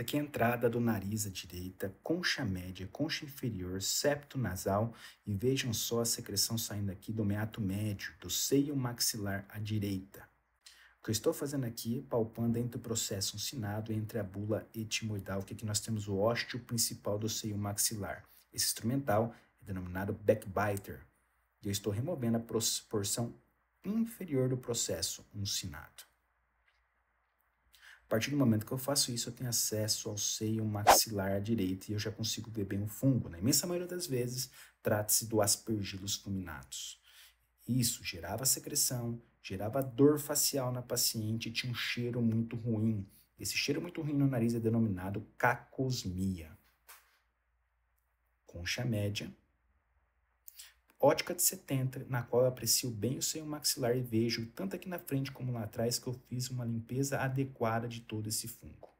aqui é a entrada do nariz à direita, concha média, concha inferior, septo nasal e vejam só a secreção saindo aqui do meato médio, do seio maxilar à direita. O que eu estou fazendo aqui palpando entre o processo uncinado entre a bula etimoidal, que aqui nós temos o ósteo principal do seio maxilar. Esse instrumental é denominado backbiter. E eu estou removendo a porção inferior do processo uncinado. A partir do momento que eu faço isso, eu tenho acesso ao seio maxilar direito e eu já consigo ver bem o fungo. Na né? imensa maioria das vezes, trata-se do aspergillus fulminatus. Isso gerava secreção, gerava dor facial na paciente, tinha um cheiro muito ruim. Esse cheiro muito ruim no nariz é denominado cacosmia. Concha média, Ótica de 70, na qual eu aprecio bem o seio maxilar e vejo tanto aqui na frente como lá atrás que eu fiz uma limpeza adequada de todo esse fungo.